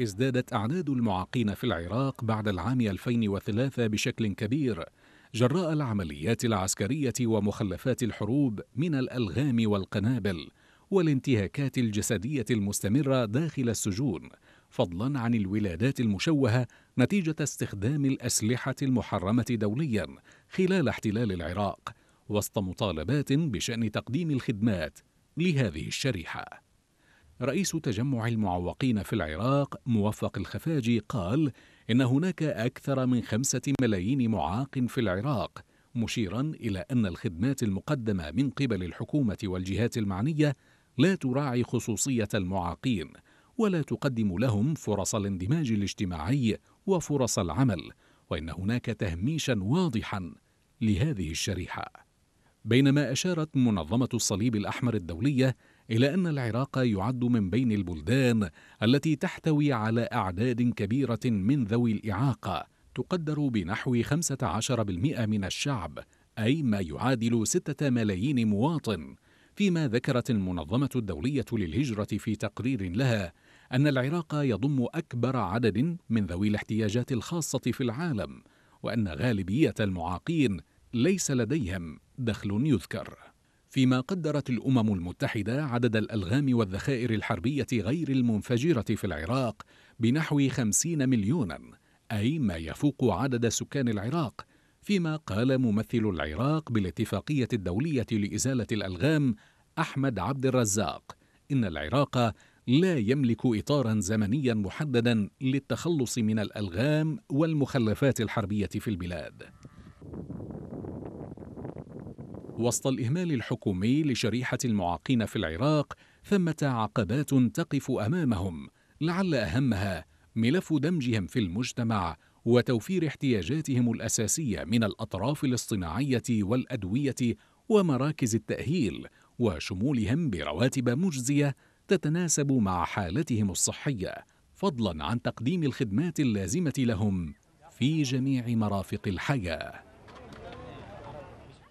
ازدادت أعداد المعاقين في العراق بعد العام 2003 بشكل كبير جراء العمليات العسكرية ومخلفات الحروب من الألغام والقنابل والانتهاكات الجسدية المستمرة داخل السجون فضلا عن الولادات المشوهة نتيجة استخدام الأسلحة المحرمة دوليا خلال احتلال العراق وسط مطالبات بشأن تقديم الخدمات لهذه الشريحه رئيس تجمع المعوقين في العراق موفق الخفاجي قال إن هناك أكثر من خمسة ملايين معاق في العراق مشيرا إلى أن الخدمات المقدمة من قبل الحكومة والجهات المعنية لا تراعي خصوصية المعاقين ولا تقدم لهم فرص الاندماج الاجتماعي وفرص العمل وإن هناك تهميشا واضحا لهذه الشريحة بينما أشارت منظمة الصليب الأحمر الدولية إلى أن العراق يعد من بين البلدان التي تحتوي على أعداد كبيرة من ذوي الإعاقة تقدر بنحو 15% من الشعب أي ما يعادل 6 ملايين مواطن فيما ذكرت المنظمة الدولية للهجرة في تقرير لها أن العراق يضم أكبر عدد من ذوي الاحتياجات الخاصة في العالم وأن غالبية المعاقين ليس لديهم دخل يذكر فيما قدرت الامم المتحده عدد الالغام والذخائر الحربيه غير المنفجره في العراق بنحو خمسين مليونا اي ما يفوق عدد سكان العراق فيما قال ممثل العراق بالاتفاقيه الدوليه لازاله الالغام احمد عبد الرزاق ان العراق لا يملك اطارا زمنيا محددا للتخلص من الالغام والمخلفات الحربيه في البلاد وسط الإهمال الحكومي لشريحة المعاقين في العراق ثمة عقبات تقف أمامهم لعل أهمها ملف دمجهم في المجتمع وتوفير احتياجاتهم الأساسية من الأطراف الاصطناعية والأدوية ومراكز التأهيل وشمولهم برواتب مجزية تتناسب مع حالتهم الصحية فضلا عن تقديم الخدمات اللازمة لهم في جميع مرافق الحياه